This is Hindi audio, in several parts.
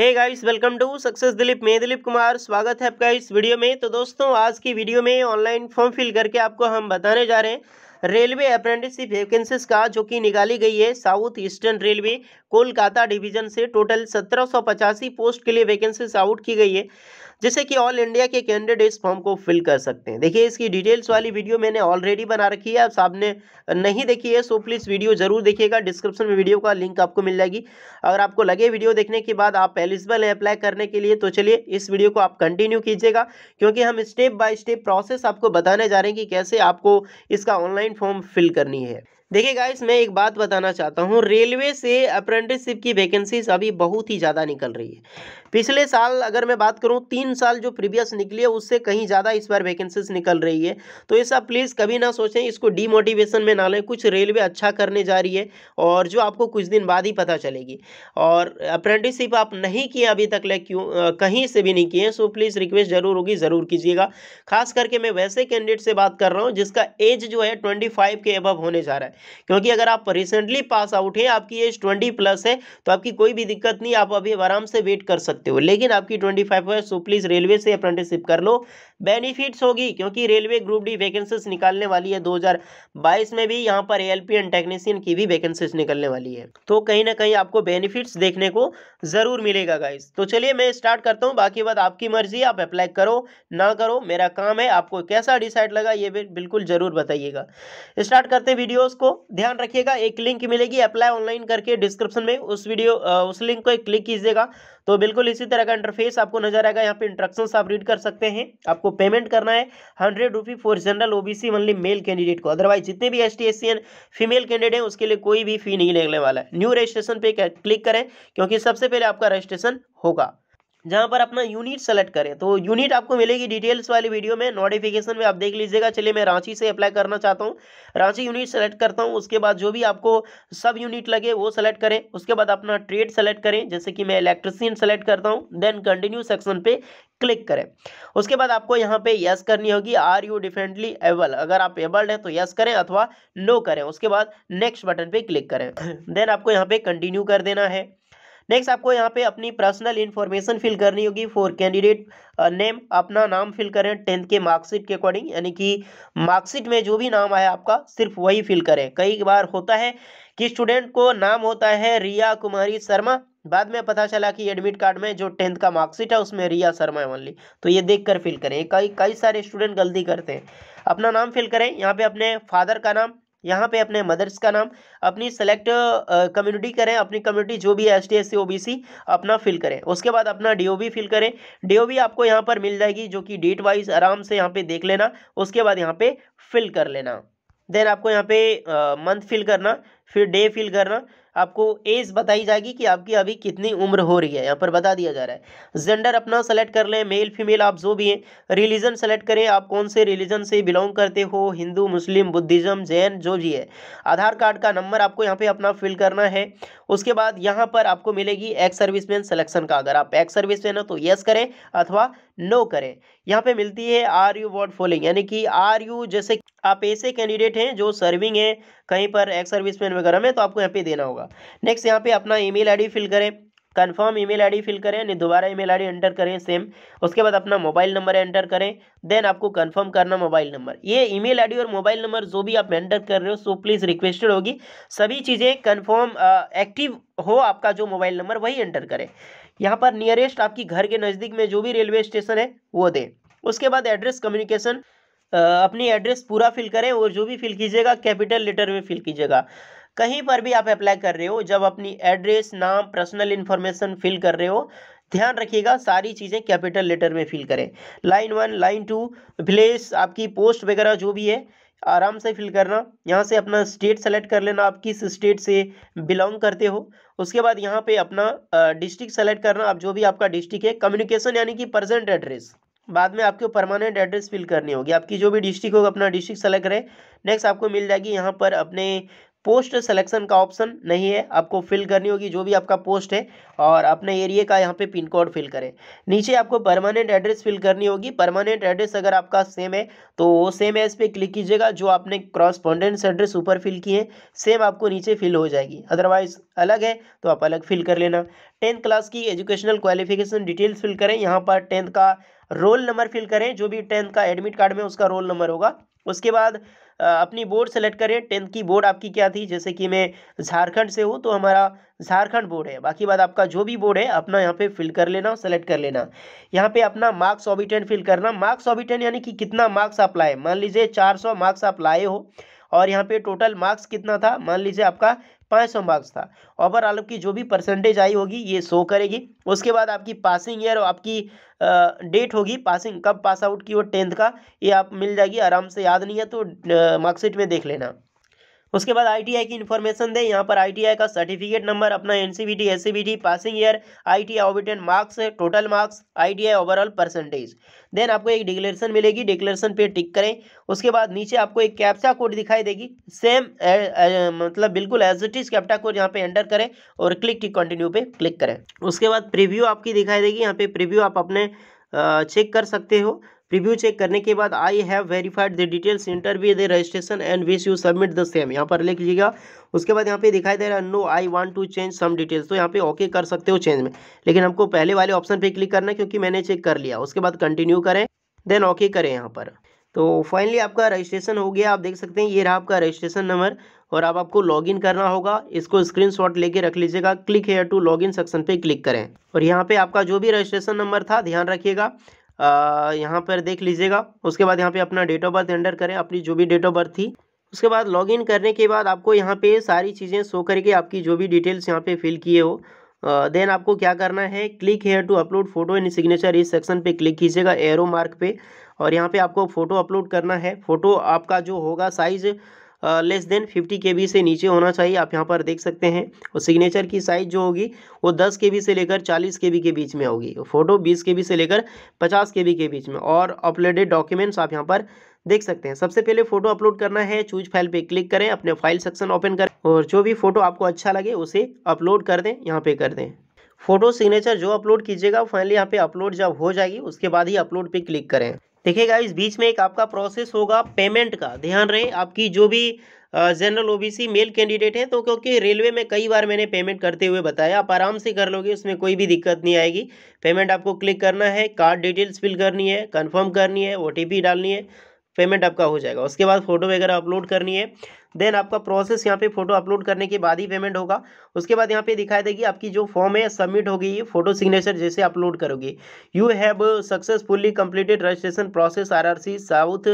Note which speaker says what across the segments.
Speaker 1: hey guys welcome to success Dilip मैं दिलीप कुमार स्वागत है आपका इस वीडियो में तो दोस्तों आज की वीडियो में ऑनलाइन फॉर्म फिल करके आपको हम बताने जा रहे हैं रेलवे अप्रेंटिसशिप वैकेंसीज का जो कि निकाली गई है South Eastern Railway Kolkata division से टोटल सत्रह पोस्ट के लिए वैकेंसीज आउट की गई है जिससे कि ऑल इंडिया के कैंडिडेट इस फॉर्म को फिल कर सकते हैं देखिए इसकी डिटेल्स वाली वीडियो मैंने ऑलरेडी बना रखी है आप सामने नहीं देखी है सो प्लीज़ वीडियो जरूर देखिएगा डिस्क्रिप्शन में वीडियो का लिंक आपको मिल जाएगी अगर आपको लगे वीडियो देखने के बाद आप एलिजिबल है अप्लाई करने के लिए तो चलिए इस वीडियो को आप कंटिन्यू कीजिएगा क्योंकि हम स्टेप बाय स्टेप प्रोसेस आपको बताने जा रहे हैं कि कैसे आपको इसका ऑनलाइन फॉर्म फिल करनी है देखिए गाइस मैं एक बात बताना चाहता हूँ रेलवे से अप्रेंटिसशिप की वैकेंसीज अभी बहुत ही ज़्यादा निकल रही है पिछले साल अगर मैं बात करूँ तीन साल जो प्रीवियस निकली है उससे कहीं ज़्यादा इस बार वैकेंसीज निकल रही है तो ये सब प्लीज़ कभी ना सोचें इसको डीमोटिवेशन में ना लें कुछ रेलवे अच्छा करने जा रही है और जो आपको कुछ दिन बाद ही पता चलेगी और अप्रेंटिसशिप आप नहीं किए अभी तक लाइक क्यों कहीं से भी नहीं किए सो प्लीज़ रिक्वेस्ट ज़रूर होगी ज़रूर कीजिएगा खास करके मैं वैसे कैंडिडेट से बात कर रहा हूँ जिसका एज जो है ट्वेंटी फाइव के अबव होने जा रहा है क्योंकि अगर आप रिसेंटली पास आउट हैं आपकी एज ट्वेंटी प्लस है तो आपकी कोई भी दिक्कत नहीं आप अभी आराम से वेट कर सकते सकते हो लेकिन आपकी ट्वेंटी फाइव है सो प्लीज़ रेलवे से अप्रेंटिसशिप कर लो बेनिफिट्स होगी क्योंकि रेलवे ग्रुप डी वैकेंसीज निकालने वाली है 2022 में भी यहाँ पर एएलपी एंड टेक्नीशियन की भी वैकेंसीज निकलने वाली है तो कहीं ना कहीं आपको बेनिफिट्स देखने को ज़रूर मिलेगा गाइस तो चलिए मैं स्टार्ट करता हूँ बाकी बात आपकी मर्जी आप अप्लाई करो ना करो मेरा काम है आपको कैसा डिसाइड लगा ये बिल्कुल ज़रूर बताइएगा स्टार्ट करते हैं वीडियोज़ को ध्यान रखिएगा एक लिंक मिलेगी अप्लाई ऑनलाइन करके डिस्क्रिप्शन में उस वीडियो उस लिंक को क्लिक कीजिएगा तो बिल्कुल इसी तरह का इंटरफेस आपको नजर आएगा यहाँ पे इंस्ट्रक्शंस आप रीड कर सकते हैं आपको आपको पेमेंट करना है hundred rupee for general OBC only male candidate को अदरवाइज जितने भी S T S female candidate हैं उसके लिए कोई भी फी नहीं लगने वाला है न्यू रजिस्ट्रेशन पे क्लिक करें क्योंकि सबसे पहले आपका रजिस्ट्रेशन होगा जहां पर अपना यूनिट सेलेक्ट करें तो यूनिट आपको मिलेगी डिटेल्स वाली वीडियो में नोटिफिकेशन में आप देख लीजिएगा चलिए मैं रांची से अप्लाई करना चाहता हूं रांची यूनिट सेलेक्ट करता हूं उसके बाद जो भी आपको सब यूनिट लगे वो सेलेक्ट करें उसके बाद अपना ट्रेड सेलेक्ट करें जैसे कि मैं इलेक्ट्रिसियन सेलेक्ट करता हूँ देन कंटिन्यू सेक्शन पर क्लिक करें उसके बाद आपको यहाँ पे यस करनी होगी आर यू डिफरेंटली एबल अगर आप एबल्ड हैं तो यस करें अथवा नो करें उसके बाद नेक्स्ट बटन पे क्लिक करें देन आपको यहाँ पे कंटिन्यू कर देना है नेक्स्ट आपको यहाँ पे अपनी पर्सनल इन्फॉर्मेशन फिल करनी होगी फॉर कैंडिडेट नेम अपना नाम फिल करें टेंथ के मार्कशीट के अकॉर्डिंग यानी कि मार्कशीट में जो भी नाम आया आपका सिर्फ वही फिल करें कई बार होता है कि स्टूडेंट को नाम होता है रिया कुमारी शर्मा बाद में पता चला कि एडमिट कार्ड में जो टेंथ का मार्कशीट है उसमें रिया शर्मा है ओनली तो ये देख कर फिल करें कई कई सारे स्टूडेंट गलती करते हैं अपना नाम फिल करें यहाँ पे अपने फादर का नाम यहाँ पे अपने मदर्स का नाम अपनी सेलेक्ट कम्युनिटी करें अपनी कम्युनिटी जो भी S T S C O B C अपना फिल करें उसके बाद अपना डी ओ फिल करें डी ओ आपको यहाँ पर मिल जाएगी जो कि डेट वाइज आराम से यहाँ पे देख लेना उसके बाद यहाँ पे फिल कर लेना देन आपको यहाँ पे मंथ फिल करना फिर डे फिल करना आपको एज बताई जाएगी कि आपकी अभी कितनी उम्र हो रही है यहाँ पर बता दिया जा रहा है जेंडर अपना सेलेक्ट कर लें मेल फीमेल आप जो भी हैं रिलीजन सेलेक्ट करें आप कौन से रिलीजन से बिलोंग करते हो हिंदू मुस्लिम बुद्धिज़्म जैन जो भी है आधार कार्ड का नंबर आपको यहाँ पर अपना फिल करना है उसके बाद यहाँ पर आपको मिलेगी एक्स सर्विसमैन सेलेक्शन का अगर आप एक्स सर्विसमैन हो तो यस करें अथवा नो करें यहाँ पे मिलती है आर यू वॉट फॉलोइंग यानी कि आर यू जैसे आप ऐसे कैंडिडेट हैं जो सर्विंग है कहीं पर एक्स सर्विसमैन वगैरह में तो आपको यहाँ पे देना होगा नेक्स्ट यहाँ पे अपना ईमेल आईडी फिल करें कंफर्म ईमेल आईडी फिल करें यानी दोबारा ईमेल आईडी एंटर करें सेम उसके बाद अपना मोबाइल नंबर एंटर करें देन आपको कंफर्म करना मोबाइल नंबर ये ईमेल आईडी और मोबाइल नंबर जो भी आप एंटर कर रहे हो सो प्लीज़ रिक्वेस्टेड होगी सभी चीज़ें कंफर्म एक्टिव हो आपका जो मोबाइल नंबर वही एंटर करें यहाँ पर नियरेस्ट आपकी घर के नज़दीक में जो भी रेलवे स्टेशन है वो दें उसके बाद एड्रेस कम्युनिकेशन अपनी एड्रेस पूरा फिल करें और जो भी फिल कीजिएगा कैपिटल लेटर में फिल कीजिएगा कहीं पर भी आप अप्लाई कर रहे हो जब अपनी एड्रेस नाम पर्सनल इन्फॉर्मेशन फिल कर रहे हो ध्यान रखिएगा सारी चीज़ें कैपिटल लेटर में फिल करें line one line two place आपकी पोस्ट वगैरह जो भी है आराम से फिल करना यहाँ से अपना स्टेट सेलेक्ट कर लेना आप किस स्टेट से बिलोंग करते हो उसके बाद यहाँ पे अपना डिस्ट्रिक्ट सेलेक्ट करना आप जो भी आपका डिस्ट्रिक्ट है कम्युनिकेशन यानी कि प्रजेंट एड्रेस बाद में आपको परमानेंट एड्रेस फिल करनी होगी आपकी जो भी डिस्ट्रिक्ट होगा अपना डिस्ट्रिक्ट सेलेक्ट करें नेक्स्ट आपको मिल जाएगी यहाँ पर अपने पोस्ट सिलेक्शन का ऑप्शन नहीं है आपको फिल करनी होगी जो भी आपका पोस्ट है और अपने एरिया का यहाँ पे पिन कोड फिल करें नीचे आपको परमानेंट एड्रेस फिल करनी होगी परमानेंट एड्रेस अगर आपका सेम है तो वो सेम एज पे क्लिक कीजिएगा जो आपने क्रॉसपॉन्डेंस एड्रेस ऊपर फिल किए सेम आपको नीचे फिल हो जाएगी अदरवाइज अलग है तो आप अलग फिल कर लेना टेंथ क्लास की एजुकेशनल क्वालिफिकेशन डिटेल्स फिल करें यहाँ पर टेंथ का रोल नंबर फिल करें जो भी टेंथ का एडमिट कार्ड में उसका रोल नंबर होगा उसके बाद अपनी बोर्ड सेलेक्ट करें टेंथ की बोर्ड आपकी क्या थी जैसे कि मैं झारखंड से हूँ तो हमारा झारखंड बोर्ड है बाकी बात आपका जो भी बोर्ड है अपना यहाँ पे फिल कर लेना सेलेक्ट कर लेना यहाँ पे अपना मार्क्स ऑबिटेंट फिल करना मार्क्स ऑबिटेंट यानी कि कितना मार्क्स आप लाए मान लीजिए चार मार्क्स आप लाए हो और यहाँ पे टोटल मार्क्स कितना था मान लीजिए आपका पाँच सौ मार्क्स था ओवरऑल की जो भी परसेंटेज आई होगी ये शो करेगी उसके बाद आपकी पासिंग ईयर और आपकी डेट होगी पासिंग कब पास आउट की वो टेंथ का ये आप मिल जाएगी आराम से याद नहीं है तो मार्कशीट में देख लेना उसके बाद आईटीआई की इन्फॉर्मेशन दें यहाँ पर आईटीआई का सर्टिफिकेट नंबर अपना NCVT SCVT passing year ITI obtained marks total marks ITI overall percentage then आपको एक डिक्लेरेशन मिलेगी डिक्लेरेशन पे टिक करें उसके बाद नीचे आपको एक कैप्चा कोड दिखाई देगी सेम ए, ए, मतलब बिल्कुल as it is captcha code यहाँ पे एंटर करें और क्लिक टिक कंटिन्यू पे क्लिक करें उसके बाद प्रिव्यू आपकी दिखाई देगी यहाँ पे प्रिव्यू आप अपने चेक कर सकते हो रिव्यू चेक करने के बाद I have verified the details interview the registration and wish you submit the same यहाँ पर लिख लीजिएगा उसके बाद यहाँ पे दिखाई दे रहा है no I want to change some details तो यहाँ पे ओके कर सकते हो चेंज में लेकिन हमको पहले वाले ऑप्शन पे क्लिक करना है क्योंकि मैंने चेक कर लिया उसके बाद कंटिन्यू करें देन ओके करें यहाँ पर तो फाइनली आपका रजिस्ट्रेशन हो गया आप देख सकते हैं ये रहा आपका रजिस्ट्रेशन नंबर और अब आप आपको लॉगिन करना होगा इसको स्क्रीनशॉट लेके रख लीजिएगा click here to login section पे क्लिक करें और यहाँ पे आपका जो भी रजिस्ट्रेशन नंबर था ध्यान रखिएगा यहाँ पर देख लीजिएगा उसके बाद यहाँ पे अपना डेट ऑफ बर्थ एंटर करें अपनी जो भी डेट ऑफ बर्थ थी उसके बाद लॉगिन करने के बाद आपको यहाँ पे सारी चीज़ें शो करके आपकी जो भी डिटेल्स यहाँ पे फिल किए हो देन आपको क्या करना है click here to upload photo and signature इस सेक्शन पे क्लिक कीजिएगा एरो मार्क पे और यहाँ पे आपको फ़ोटो अपलोड करना है फ़ोटो आपका जो होगा साइज़ लेस देन 50 के से नीचे होना चाहिए आप यहाँ पर देख सकते हैं और सिग्नेचर की साइज़ जो होगी वो 10 के से लेकर 40 के के बीच में होगी फ़ोटो 20 के से लेकर 50 के के बीच में और अपलोडेड डॉक्यूमेंट्स आप यहाँ पर देख सकते हैं सबसे पहले फोटो अपलोड करना है चूज फाइल पे क्लिक करें अपने फाइल सेक्शन ओपन करें और जो भी फोटो आपको अच्छा लगे उसे अपलोड कर दें यहाँ पे कर दें फोटो सिग्नेचर जो अपलोड कीजिएगा फाइनली यहाँ पे अपलोड जब हो जाएगी उसके बाद ही अपलोड पे क्लिक करें देखिएगा इस बीच में एक आपका प्रोसेस होगा पेमेंट का ध्यान रहे आपकी जो भी जनरल ओबीसी मेल कैंडिडेट हैं तो क्योंकि रेलवे में कई बार मैंने पेमेंट करते हुए बताया आप आराम से कर लोगे उसमें कोई भी दिक्कत नहीं आएगी पेमेंट आपको क्लिक करना है कार्ड डिटेल्स फिल करनी है कंफर्म करनी है ओ डालनी है पेमेंट आपका हो जाएगा उसके बाद फोटो वगैरह अपलोड करनी है देन आपका प्रोसेस यहाँ पे फोटो अपलोड करने के बाद ही पेमेंट होगा उसके बाद यहाँ पे दिखाई देगी आपकी जो फॉर्म है सबमिट होगी फोटो सिग्नेचर जैसे अपलोड करोगे you have successfully completed registration process RRC South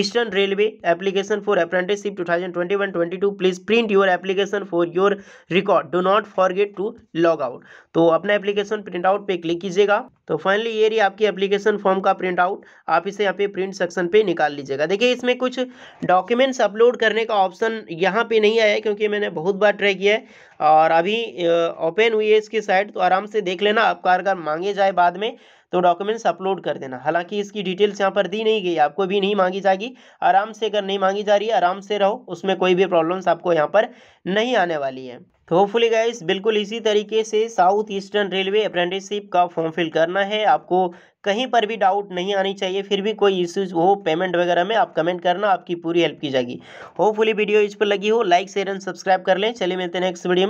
Speaker 1: Eastern Railway application for apprenticeship two thousand twenty one twenty two please print your application for your record do not forget to log out तो अपना एप्लीकेशन प्रिंट आउट पे क्लिक कीजिएगा तो फाइनली ये रही आपकी एप्लीकेशन फॉर्म का प्रिंट आउट आप इसे यहाँ पे प्रिंट सेक्शन पे निकाल लीजिएगा देखिए इसमें कुछ डॉक्यूमेंट्स अपलोड करने का ऑप्शन ऑप्शन यहाँ पे नहीं आया क्योंकि मैंने बहुत बार ट्राई किया है और अभी ओपन हुई है इसकी साइट तो आराम से देख लेना आपका अगर मांगे जाए बाद में तो डॉक्यूमेंट्स अपलोड कर देना हालांकि इसकी डिटेल्स यहाँ पर दी नहीं गई आपको भी नहीं मांगी जाएगी आराम से अगर नहीं मांगी जा रही है आराम से रहो उसमें कोई भी प्रॉब्लम्स आपको यहाँ पर नहीं आने वाली है तो होपफुली गाइस बिल्कुल इसी तरीके से साउथ ईस्टर्न रेलवे अप्रेंटिसशिप का फॉर्म फिल करना है आपको कहीं पर भी डाउट नहीं आनी चाहिए फिर भी कोई इश्यूज हो पेमेंट वगैरह में आप कमेंट करना आपकी पूरी हेल्प की जाएगी होपफुली वीडियो इस पर लगी हो लाइक शेयर एंड सब्सक्राइब कर लें चलिए मिलते हैं नेक्स्ट वीडियो में